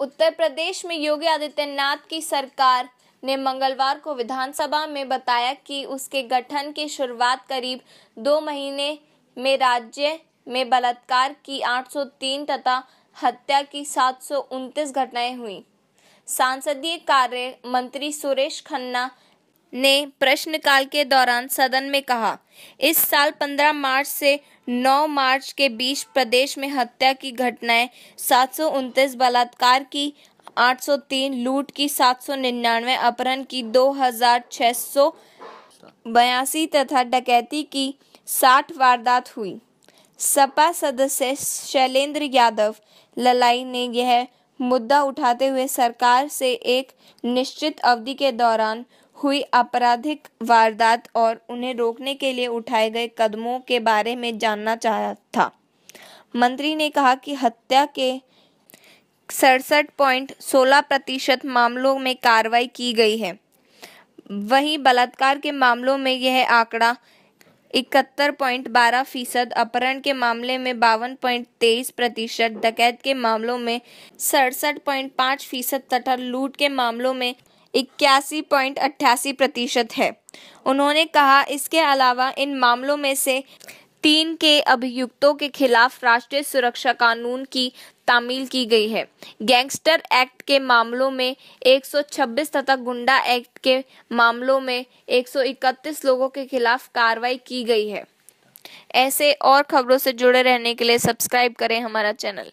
उत्तर प्रदेश में योगी आदित्यनाथ की सरकार ने मंगलवार को विधानसभा में बताया कि उसके गठन की शुरुआत करीब दो महीने में राज्य में बलात्कार की 803 तथा हत्या की सात घटनाएं हुई सांसदीय कार्य मंत्री सुरेश खन्ना ने प्रश्नकाल के दौरान सदन में कहा इस साल 15 मार्च से 9 मार्च के बीच प्रदेश में हत्या की घटनाएं सात बलात्कार की 803 लूट की 799 अपहरण की बयासी तथा डकैती की साठ वारदात हुई सपा सदस्य शैलेंद्र यादव ललाई ने यह मुद्दा उठाते हुए सरकार से एक निश्चित अवधि के दौरान हुई आपराधिक वारदात और उन्हें रोकने के लिए उठाए गए कदमों के बारे में जानना चाहता था मंत्री ने कहा कि हत्या के सड़सठ पॉइंट सोलह प्रतिशत मामलों में कार्रवाई की गई है वहीं बलात्कार के मामलों में यह आंकड़ा इकहत्तर पॉइंट बारह फीसद अपहरण के मामले में बावन पॉइंट तेईस प्रतिशत डकैत के मामलों में सड़सठ पॉइंट पाँच फीसद तथा लूट के मामलों में इक्यासी पॉइंट अट्ठासी प्रतिशत है उन्होंने कहा इसके अलावा इन मामलों में से तीन के अभियुक्तों के खिलाफ राष्ट्रीय सुरक्षा कानून की तामील की गई है गैंगस्टर एक्ट के मामलों में 126 तथा गुंडा एक्ट के मामलों में 131 लोगों के खिलाफ कार्रवाई की गई है ऐसे और खबरों से जुड़े रहने के लिए सब्सक्राइब करें हमारा चैनल